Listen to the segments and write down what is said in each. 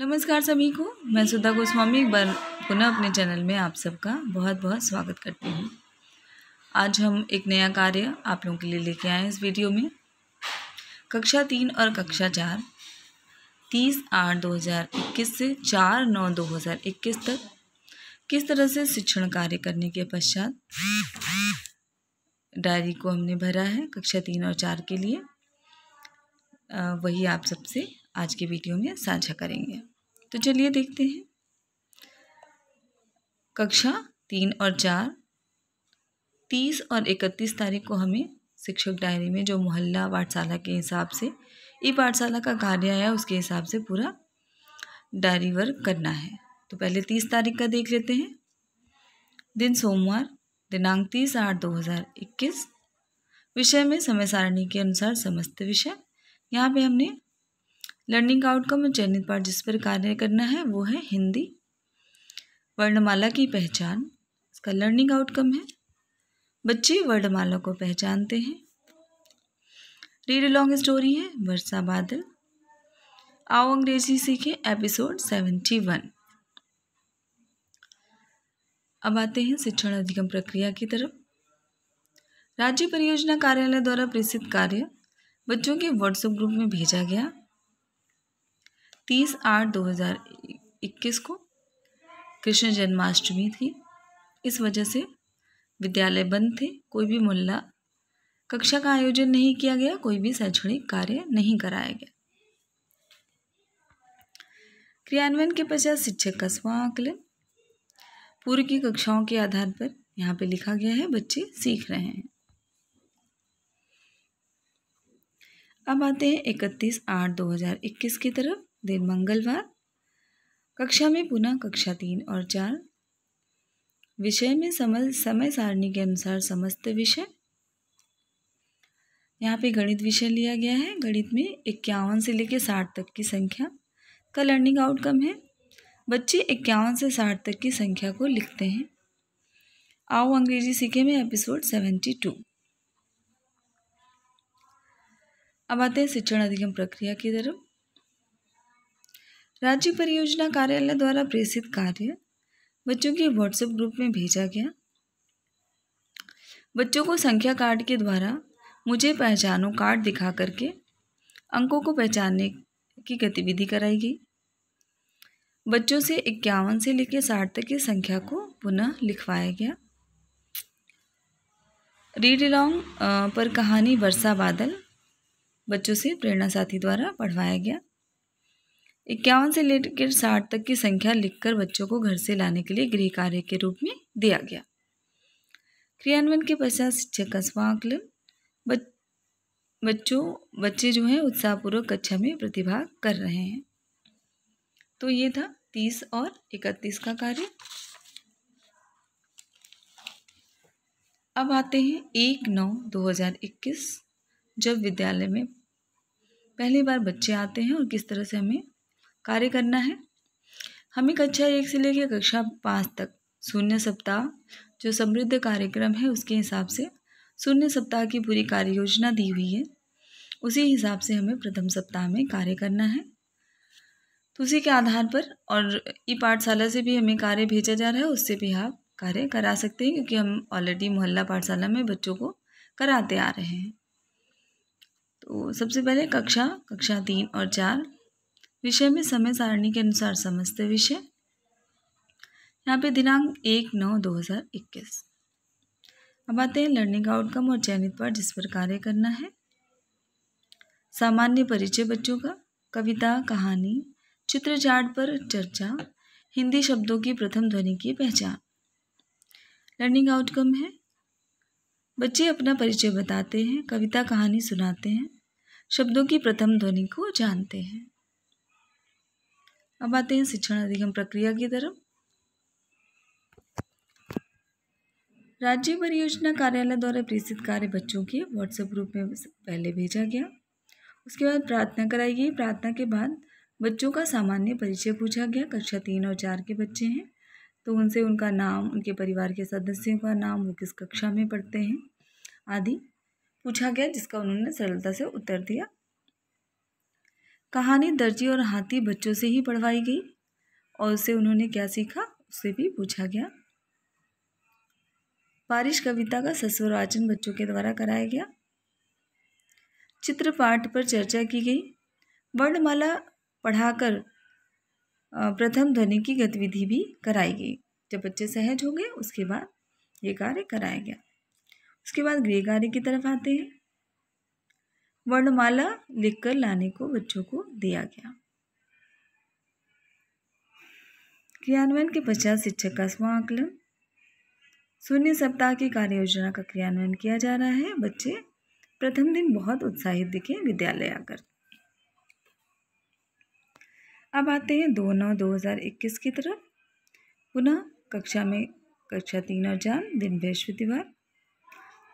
नमस्कार सभी को मैं सुधा गोस्वामी एक बार पुनः अपने चैनल में आप सबका बहुत बहुत स्वागत करती हूँ आज हम एक नया कार्य आप लोगों के लिए लेके आए हैं इस वीडियो में कक्षा तीन और कक्षा चार तीस आठ दो हज़ार इक्कीस से चार नौ दो हज़ार इक्कीस तक किस तरह से शिक्षण कार्य करने के पश्चात डायरी को हमने भरा है कक्षा तीन और चार के लिए वही आप सबसे आज के वीडियो में साझा करेंगे तो चलिए देखते हैं कक्षा तीन और चार तीस और इकतीस तारीख को हमें शिक्षक डायरी में जो मोहल्ला पाठशाला के हिसाब से ई पाठशाला का कार्य है उसके हिसाब से पूरा डायरी वर्क करना है तो पहले तीस तारीख का देख लेते हैं दिन सोमवार दिनांक तीस आठ दो हज़ार इक्कीस विषय में समय सारणी के अनुसार समस्त विषय यहाँ पे हमने लर्निंग आउटकम में चयनित पाठ जिस पर कार्य करना है वो है हिंदी वर्णमाला की पहचान इसका लर्निंग आउटकम है बच्चे वर्णमाला को पहचानते हैं रीड लॉन्ग स्टोरी है वर्षा बादल आओ अंग्रेजी सीखे एपिसोड सेवेंटी वन अब आते हैं शिक्षण अधिगम प्रक्रिया की तरफ राज्य परियोजना कार्यालय द्वारा प्रेषित कार्य बच्चों के व्हाट्सएप ग्रुप में भेजा गया तीस आठ दो हज़ार इक्कीस को कृष्ण जन्माष्टमी थी इस वजह से विद्यालय बंद थे कोई भी मुल्ला कक्षा का आयोजन नहीं किया गया कोई भी शैक्षणिक कार्य नहीं कराया गया क्रियान्वयन के पश्चात शिक्षक का स्व आकलन पूर्व की कक्षाओं के आधार पर यहाँ पे लिखा गया है बच्चे सीख रहे हैं अब आते हैं इकतीस आठ दो हज़ार इक्कीस की तरफ दिन मंगलवार कक्षा में पुनः कक्षा तीन और चार विषय में समझ समय सारणी के अनुसार समस्त विषय यहाँ पे गणित विषय लिया गया है गणित में इक्यावन से लेकर साठ तक की संख्या का लर्निंग आउटकम है बच्चे इक्यावन से साठ तक की संख्या को लिखते हैं आओ अंग्रेजी सीखे में एपिसोड सेवेंटी टू अब आते हैं शिक्षण अधिगम प्रक्रिया की तरफ राज्य परियोजना कार्यालय द्वारा प्रेषित कार्य बच्चों के व्हाट्सएप ग्रुप में भेजा गया बच्चों को संख्या कार्ड के द्वारा मुझे पहचानो कार्ड दिखा करके अंकों को पहचानने की गतिविधि कराई गई बच्चों से इक्यावन से लेकर साठ तक की संख्या को पुनः लिखवाया गया रीड लॉन्ग पर कहानी वर्षा बादल बच्चों से प्रेरणा साथी द्वारा पढ़वाया गया इक्यावन से लेकर साठ तक की संख्या लिखकर बच्चों को घर से लाने के लिए गृह कार्य के रूप में दिया गया क्रियान्वयन के पश्चात शिक्षक का स्वाकलन बच, बच्चों बच्चे जो हैं उत्साहपूर्वक कक्षा में प्रतिभा कर रहे हैं तो ये था तीस और इकतीस का कार्य अब आते हैं एक नौ दो हज़ार इक्कीस जब विद्यालय में पहली बार बच्चे आते हैं और किस तरह से हमें कार्य करना है हमें कक्षा एक से लेकर कक्षा पाँच तक शून्य सप्ताह जो समृद्ध कार्यक्रम है उसके हिसाब से शून्य सप्ताह की पूरी कार्य योजना दी हुई है उसी हिसाब से हमें प्रथम सप्ताह में कार्य करना है तो उसी के आधार पर और ई पाठशाला से भी हमें कार्य भेजा जा रहा है उससे भी आप कार्य करा सकते हैं क्योंकि हम ऑलरेडी मोहल्ला पाठशाला में बच्चों को कराते आ रहे हैं तो सबसे पहले कक्षा कक्षा तीन और चार विषय में समय सारणी के अनुसार समझते विषय यहाँ पे दिनांक एक नौ दो हज़ार इक्कीस अब आते हैं लर्निंग आउटकम और चयनित पर जिस पर कार्य करना है सामान्य परिचय बच्चों का कविता कहानी चित्र चार्ट पर चर्चा हिंदी शब्दों की प्रथम ध्वनि की पहचान लर्निंग आउटकम है बच्चे अपना परिचय बताते हैं कविता कहानी सुनाते हैं शब्दों की प्रथम ध्वनि को जानते हैं अब आते हैं शिक्षण अधिगम प्रक्रिया की तरफ राज्य परियोजना कार्यालय द्वारा प्रेषित कार्य बच्चों के व्हाट्सएप ग्रुप में पहले भेजा गया उसके बाद प्रार्थना कराई गई प्रार्थना के बाद बच्चों का सामान्य परिचय पूछा गया कक्षा तीन और चार के बच्चे हैं तो उनसे उनका नाम उनके परिवार के सदस्यों का नाम वो किस कक्षा में पढ़ते हैं आदि पूछा गया जिसका उन्होंने सरलता से उत्तर दिया कहानी दर्जी और हाथी बच्चों से ही पढ़वाई गई और उसे उन्होंने क्या सीखा उससे भी पूछा गया बारिश कविता का ससुर वाचन बच्चों के द्वारा कराया गया चित्रपाठ पर चर्चा की गई वर्णमाला पढ़ाकर प्रथम ध्वनि की गतिविधि भी कराई गई जब बच्चे सहज हो गए उसके बाद ये कार्य कराया गया उसके बाद गृह कार्य की तरफ आते हैं वर्णमाला लिखकर लाने को बच्चों को दिया गया क्रियान्वयन के पश्चात शिक्षक का आकलन शून्य सप्ताह की कार्य योजना का क्रियान्वयन किया जा रहा है बच्चे प्रथम दिन बहुत उत्साहित दिखे विद्यालय आकर अब आते हैं दो नौ दो हज़ार इक्कीस की तरफ पुनः कक्षा में कक्षा तीन और चार दिन बृहस्पतिवार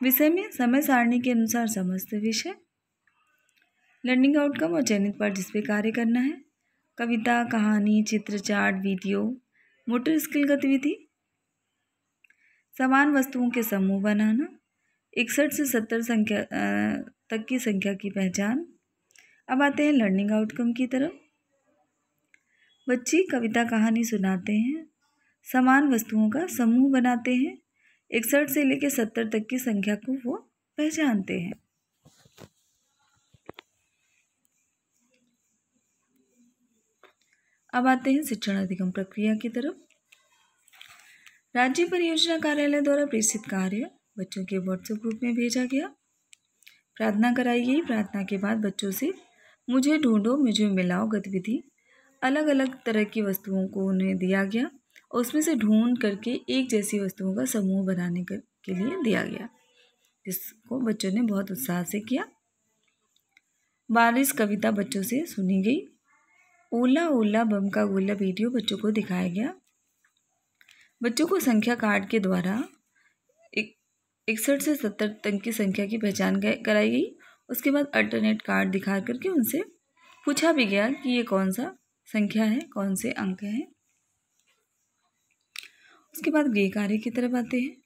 विषय में समय सारणी के अनुसार समस्त विषय लर्निंग आउटकम और चयनित पर जिसपे कार्य करना है कविता कहानी चार्ट वीडियो मोटर स्किल गतिविधि समान वस्तुओं के समूह बनाना इकसठ से सत्तर संख्या तक की संख्या की पहचान अब आते हैं लर्निंग आउटकम की तरफ बच्चे कविता कहानी सुनाते हैं समान वस्तुओं का समूह बनाते हैं इकसठ से लेकर सत्तर तक की संख्या को वो पहचानते हैं अब आते हैं शिक्षण अधिगम प्रक्रिया की तरफ राज्य परियोजना कार्यालय द्वारा प्रेषित कार्य बच्चों के व्हाट्सएप ग्रुप में भेजा गया प्रार्थना कराई गई प्रार्थना के बाद बच्चों से मुझे ढूंढो मुझे मिलाओ गतिविधि अलग अलग तरह की वस्तुओं को उन्हें दिया गया और उसमें से ढूंढ करके एक जैसी वस्तुओं का समूह बनाने कर, के लिए दिया गया जिसको बच्चों ने बहुत उत्साह से किया बारिश कविता बच्चों से सुनी गई ओला ओला बम का गोला वीडियो बच्चों को दिखाया गया बच्चों को संख्या कार्ड के द्वारा इकसठ से सत्तर तक की संख्या की पहचान कराई गई उसके बाद अल्टरनेट कार्ड दिखा करके उनसे पूछा भी गया कि ये कौन सा संख्या है कौन से अंक हैं उसके बाद गृह कार्य की तरफ आते हैं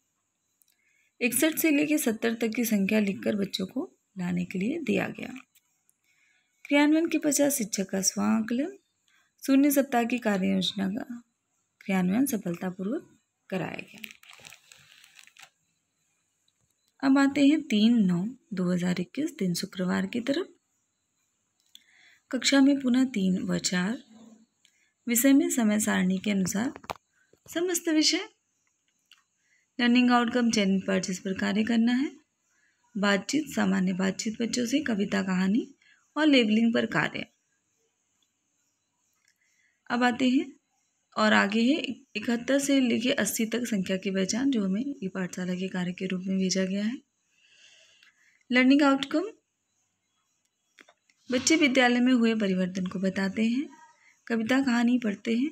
इकसठ से लेकर सत्तर तक की संख्या लिखकर बच्चों को लाने के लिए दिया गया क्रियान्वयन के पश्चात शिक्षक का स्व आकलन शून्य सप्ताह की कार्य योजना का क्रियान्वयन सफलतापूर्वक कराया गया अब आते हैं तीन नौ दो हजार इक्कीस दिन शुक्रवार की तरफ कक्षा में पुनः तीन व चार विषय में समय सारणी के अनुसार समस्त विषय लर्निंग आउटकम चयनित पर जिस पर कार्य करना है बातचीत सामान्य बातचीत बच्चों से कविता कहानी और लेबलिंग पर कार्य अब आते हैं और आगे है इकहत्तर से लेके अस्सी तक संख्या की पहचान जो हमें ये पाठशाला के कार्य के रूप में भेजा गया है लर्निंग आउटकम बच्चे विद्यालय में हुए परिवर्तन को बताते हैं कविता कहानी पढ़ते हैं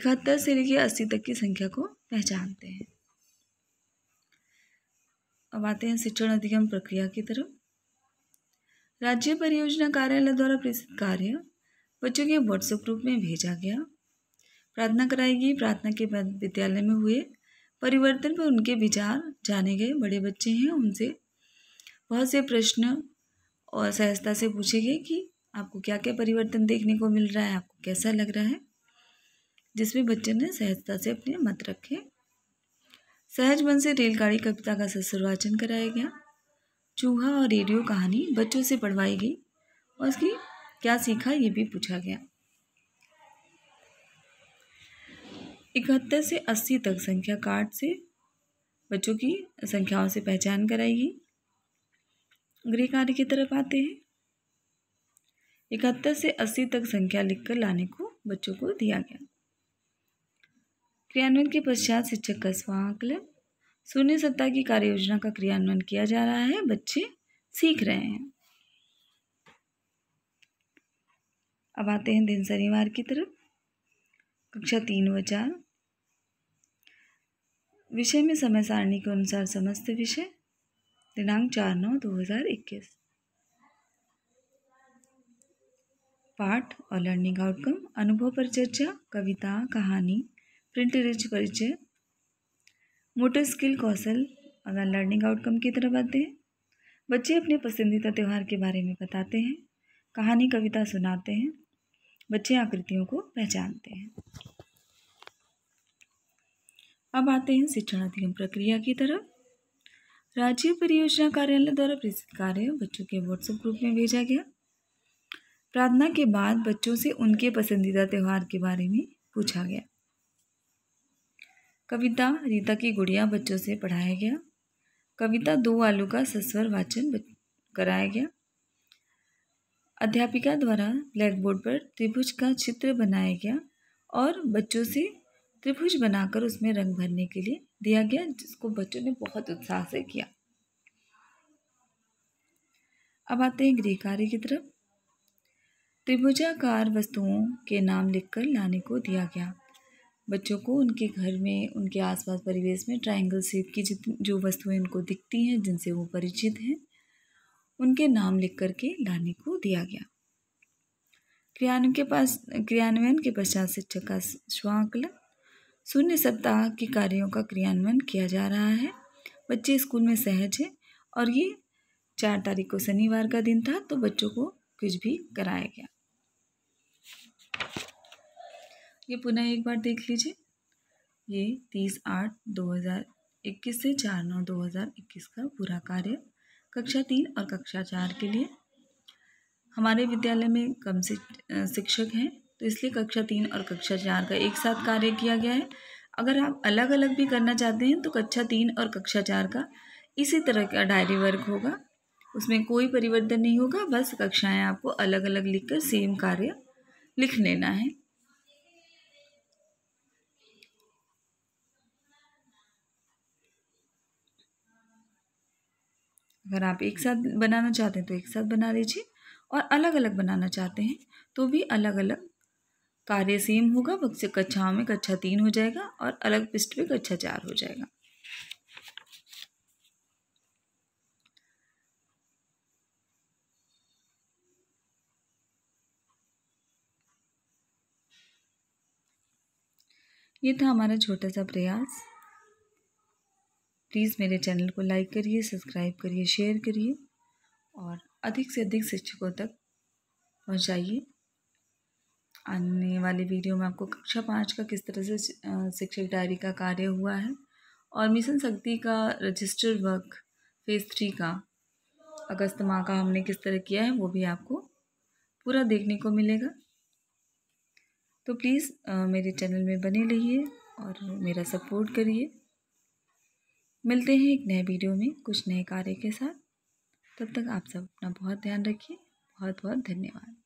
इकहत्तर से लेके अस्सी तक की संख्या को पहचानते हैं अब आते हैं शिक्षण अधिगम प्रक्रिया की तरफ राज्य परियोजना कार्यालय द्वारा प्रेषित कार्य बच्चों के व्हाट्सएप ग्रुप में भेजा गया प्रार्थना कराई गई प्रार्थना के बाद विद्यालय में हुए परिवर्तन पर उनके विचार जाने गए बड़े बच्चे हैं उनसे बहुत से प्रश्न और सहजता से पूछे गए कि आपको क्या क्या परिवर्तन देखने को मिल रहा है आपको कैसा लग रहा है जिसमें बच्चे ने सहजता से अपने मत रखे सहज मन से रेलगाड़ी कविता का ससुर वाचन कराया गया चूहा और रेडियो कहानी बच्चों से पढ़वाई गई और उसकी क्या सीखा ये भी पूछा गया इकहत्तर से अस्सी तक संख्या कार्ड से बच्चों की संख्याओं से पहचान कराई गई गृह कार्य की तरफ आते हैं इकहत्तर से अस्सी तक संख्या लिखकर लाने को बच्चों को दिया गया क्रियान्वयन के पश्चात शिक्षक का स्वाकलन शून्य सत्ता की कार्य योजना का क्रियान्वयन किया जा रहा है बच्चे सीख रहे हैं अब आते हैं दिन शनिवार की तरफ कक्षा तीन व चार विषय में समय सारणी के अनुसार समस्त विषय दिनांक चार नौ दो हजार इक्कीस पाठ और लर्निंग आउटकम अनुभव पर चर्चा कविता कहानी प्रिंट रिच परिचय मोटर स्किल कौशल अगर लर्निंग आउटकम की तरफ आते हैं बच्चे अपने पसंदीदा त्यौहार के बारे में बताते हैं कहानी कविता सुनाते हैं बच्चे आकृतियों को पहचानते हैं अब आते हैं शिक्षण अधिगम प्रक्रिया की तरफ राज्य परियोजना कार्यालय द्वारा प्रेषित कार्य बच्चों के व्हाट्सएप ग्रुप में भेजा गया प्रार्थना के बाद बच्चों से उनके पसंदीदा त्यौहार के बारे में पूछा गया कविता रीता की गुड़िया बच्चों से पढ़ाया गया कविता दो आलू का सस्वर वाचन कराया गया अध्यापिका द्वारा ब्लैक बोर्ड पर त्रिभुज का चित्र बनाया गया और बच्चों से त्रिभुज बनाकर उसमें रंग भरने के लिए दिया गया जिसको बच्चों ने बहुत उत्साह से किया अब आते हैं गृह कार्य की तरफ त्रिभुजाकार वस्तुओं के नाम लिखकर लाने को दिया गया बच्चों को उनके घर में उनके आसपास परिवेश में ट्रायंगल सेप की जितनी जो वस्तुएं उनको दिखती हैं जिनसे वो परिचित हैं उनके नाम लिख कर के लाने को दिया गया क्रियान्वयन के पास क्रियान्वयन के पश्चात शिक्षक का स्वांकलन शून्य सप्ताह के कार्यों का क्रियान्वयन किया जा रहा है बच्चे स्कूल में सहज हैं और ये चार तारीख को शनिवार का दिन था तो बच्चों को कुछ भी कराया गया ये पुनः एक बार देख लीजिए ये तीस आठ दो हज़ार इक्कीस से चार नौ दो हज़ार इक्कीस का पूरा कार्य कक्षा तीन और कक्षा चार के लिए हमारे विद्यालय में कम से शिक्षक हैं तो इसलिए कक्षा तीन और कक्षा चार का एक साथ कार्य किया गया है अगर आप अलग अलग भी करना चाहते हैं तो कक्षा तीन और कक्षा चार का इसी तरह का डायरी वर्क होगा उसमें कोई परिवर्तन नहीं होगा बस कक्षाएं आपको अलग अलग लिखकर सेम कार्य लिख लेना है अगर आप एक साथ बनाना चाहते हैं तो एक साथ बना लीजिए और अलग अलग बनाना चाहते हैं तो भी अलग अलग कार्य सेम होगा बक्से कक्षाओं में कक्षा तीन हो जाएगा और अलग पृष्ठ पे कक्षा चार हो जाएगा ये था हमारा छोटा सा प्रयास प्लीज़ मेरे चैनल को लाइक करिए सब्सक्राइब करिए शेयर करिए और अधिक से अधिक शिक्षकों तक पहुंचाइए आने वाली वीडियो में आपको कक्षा पाँच का किस तरह से शिक्षक डायरी का कार्य हुआ है और मिशन शक्ति का रजिस्टर वर्क फेज़ थ्री का अगस्त माह का हमने किस तरह किया है वो भी आपको पूरा देखने को मिलेगा तो प्लीज़ मेरे चैनल में बने रहिए और मेरा सपोर्ट करिए मिलते हैं एक नए वीडियो में कुछ नए कार्य के साथ तब तक आप सब अपना बहुत ध्यान रखिए बहुत बहुत धन्यवाद